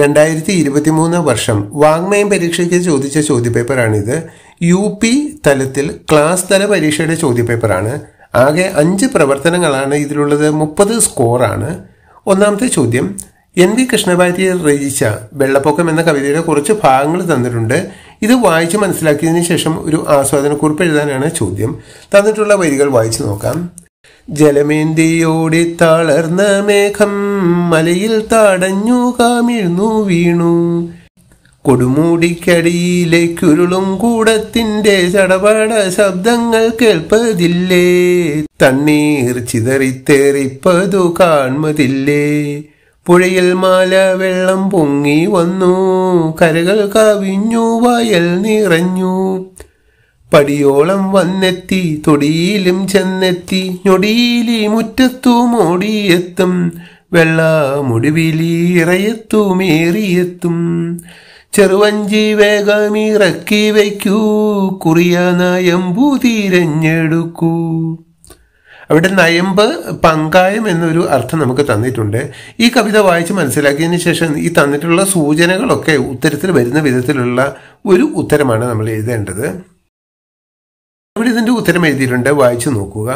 രണ്ടായിരത്തി ഇരുപത്തിമൂന്ന് വർഷം വാങ്മയം പരീക്ഷയ്ക്ക് ചോദിച്ച ചോദ്യപേപ്പറാണിത് യു പി തലത്തിൽ ക്ലാസ് തല പരീക്ഷയുടെ ചോദ്യപേപ്പറാണ് ആകെ അഞ്ച് പ്രവർത്തനങ്ങളാണ് ഇതിലുള്ളത് മുപ്പത് സ്കോറാണ് ഒന്നാമത്തെ ചോദ്യം എൻ വി കൃഷ്ണഭാര്യ രചിച്ച വെള്ളപ്പൊക്കം എന്ന കവിതയുടെ കുറച്ച് ഭാഗങ്ങൾ തന്നിട്ടുണ്ട് ഇത് വായിച്ച് മനസ്സിലാക്കിയതിന് ശേഷം ഒരു ആസ്വാദനക്കുറിപ്പ് എഴുതാനാണ് ചോദ്യം തന്നിട്ടുള്ള വരികൾ വായിച്ചു നോക്കാം ജലമേന്തിയോടെ തളർന്ന മേഘം മലയിൽ തടഞ്ഞു കാമിഴ്ന്നു വീണു കൊടുമൂടിക്കടിയിലേക്കുരുളും കൂടത്തിൻ്റെ ചടപാട ശബ്ദങ്ങൾ കേൾപ്പതില്ലേ തണ്ണീർ ചിതറിത്തെറിപ്പതു കാൺമതില്ലേ പുഴയിൽ മാല വെള്ളം പൊങ്ങി വന്നു കരകൾ കവിഞ്ഞു വയൽ നിറഞ്ഞു പടിയോളം വന്നെത്തി തൊടിയിലും ചെന്നെത്തി ഞൊടിയിലി മുറ്റത്തും ഓടിയെത്തും വെള്ളമുടിവിലി ഇറയത്തുമേറിയെത്തും ചെറുവഞ്ചി വേഗമിറക്കി വയ്ക്കൂ കുറിയ നയമ്പു തിരഞ്ഞെടുക്കൂ അവിടെ നയമ്പ് പങ്കായം എന്നൊരു അർത്ഥം നമുക്ക് തന്നിട്ടുണ്ട് ഈ കവിത വായിച്ച് മനസ്സിലാക്കിയതിന് ശേഷം ഈ തന്നിട്ടുള്ള സൂചനകളൊക്കെ ഉത്തരത്തിൽ വരുന്ന വിധത്തിലുള്ള ഒരു ഉത്തരമാണ് നമ്മൾ എഴുതേണ്ടത് ഇതിൻ്റെ ഉത്തരം എഴുതിയിട്ടുണ്ട് വായിച്ചു നോക്കുക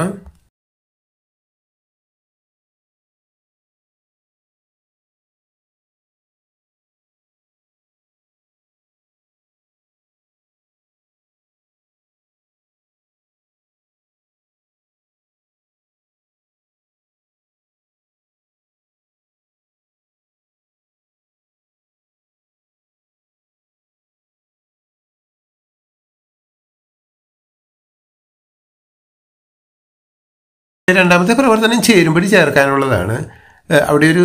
രണ്ടാമത്തെ പ്രവർത്തനം ചേരുമ്പടി ചേർക്കാനുള്ളതാണ് അവിടെ ഒരു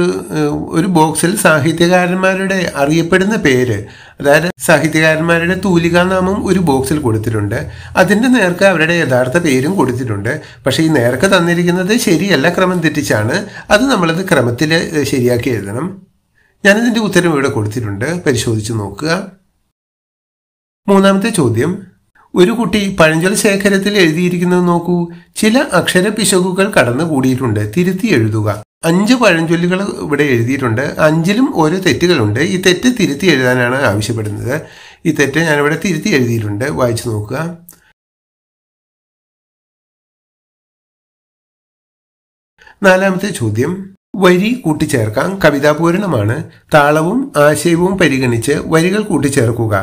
ഒരു ബോക്സിൽ സാഹിത്യകാരന്മാരുടെ അറിയപ്പെടുന്ന പേര് അതായത് സാഹിത്യകാരന്മാരുടെ തൂലികാനാമം ഒരു ബോക്സിൽ കൊടുത്തിട്ടുണ്ട് അതിൻ്റെ നേർക്ക് അവരുടെ യഥാർത്ഥ പേരും കൊടുത്തിട്ടുണ്ട് പക്ഷേ ഈ നേർക്ക് തന്നിരിക്കുന്നത് ശരിയല്ല ക്രമം തെറ്റിച്ചാണ് അത് നമ്മളത് ക്രമത്തിൽ ശരിയാക്കി എഴുതണം ഞാനതിൻ്റെ ഉത്തരം ഇവിടെ കൊടുത്തിട്ടുണ്ട് പരിശോധിച്ച് നോക്കുക മൂന്നാമത്തെ ചോദ്യം ഒരു കുട്ടി പഴഞ്ചൊൽ ശേഖരത്തിൽ എഴുതിയിരിക്കുന്നത് നോക്കൂ ചില അക്ഷര പിശകുകൾ കടന്നുകൂടിയിട്ടുണ്ട് തിരുത്തി എഴുതുക അഞ്ച് പഴഞ്ചൊല്ലുകൾ ഇവിടെ എഴുതിയിട്ടുണ്ട് അഞ്ചിലും ഓരോ തെറ്റുകളുണ്ട് ഈ തെറ്റ് തിരുത്തി എഴുതാനാണ് ആവശ്യപ്പെടുന്നത് ഈ തെറ്റ് ഞാനിവിടെ തിരുത്തി എഴുതിയിട്ടുണ്ട് വായിച്ചു നോക്കുക നാലാമത്തെ ചോദ്യം വരി കൂട്ടിച്ചേർക്കാം കവിതാപൂരണമാണ് താളവും ആശയവും പരിഗണിച്ച് വരികൾ കൂട്ടിച്ചേർക്കുക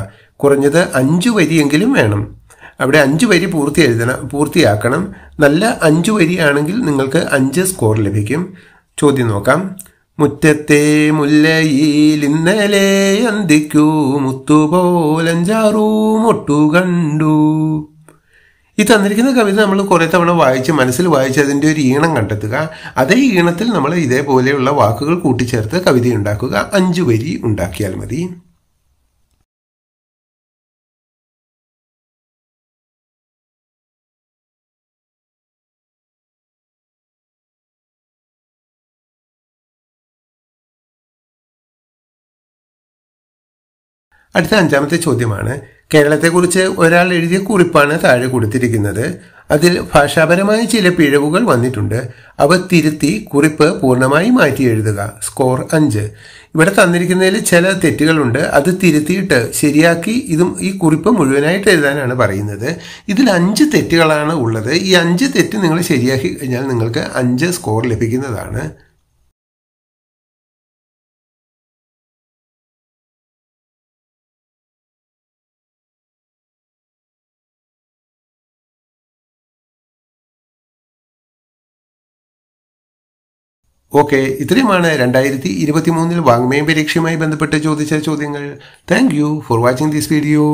കുറഞ്ഞത് അഞ്ച് വരിയെങ്കിലും വേണം അവിടെ അഞ്ച് വരി പൂർത്തി എഴുതണം പൂർത്തിയാക്കണം നല്ല അഞ്ച് വരിയാണെങ്കിൽ നിങ്ങൾക്ക് അഞ്ച് സ്കോർ ലഭിക്കും ചോദ്യം നോക്കാം മുറ്റത്തെ മുല്ലയിൽ ഇന്നലെ അന്തിക്കൂ മുത്തുപോലഞ്ചാറൂ മുട്ടു കണ്ടു ഈ തന്നിരിക്കുന്ന കവിത നമ്മൾ കുറെ തവണ വായിച്ച് മനസ്സിൽ വായിച്ച് അതിൻ്റെ ഒരു ഈണം കണ്ടെത്തുക അതേ ഈണത്തിൽ നമ്മൾ ഇതേപോലെയുള്ള വാക്കുകൾ കൂട്ടിച്ചേർത്ത് കവിത ഉണ്ടാക്കുക അഞ്ച് വരി ഉണ്ടാക്കിയാൽ മതി അടുത്ത അഞ്ചാമത്തെ ചോദ്യമാണ് കേരളത്തെക്കുറിച്ച് ഒരാൾ എഴുതിയ കുറിപ്പാണ് താഴെ കൊടുത്തിരിക്കുന്നത് അതിൽ ഭാഷാപരമായ ചില പിഴവുകൾ വന്നിട്ടുണ്ട് അവ തിരുത്തി കുറിപ്പ് പൂർണ്ണമായി മാറ്റി എഴുതുക സ്കോർ അഞ്ച് ഇവിടെ തന്നിരിക്കുന്നതിൽ ചില തെറ്റുകളുണ്ട് അത് തിരുത്തിയിട്ട് ശരിയാക്കി ഇതും ഈ കുറിപ്പ് മുഴുവനായിട്ട് എഴുതാനാണ് പറയുന്നത് ഇതിൽ അഞ്ച് തെറ്റുകളാണ് ഉള്ളത് ഈ അഞ്ച് തെറ്റ് നിങ്ങൾ ശരിയാക്കി കഴിഞ്ഞാൽ നിങ്ങൾക്ക് അഞ്ച് സ്കോർ ലഭിക്കുന്നതാണ് ഓക്കെ ഇത്രയുമാണ് രണ്ടായിരത്തി ഇരുപത്തി മൂന്നിൽ വാങ്മയം പരീക്ഷയുമായി ബന്ധപ്പെട്ട് ചോദിച്ച ചോദ്യങ്ങൾ thank you for watching this video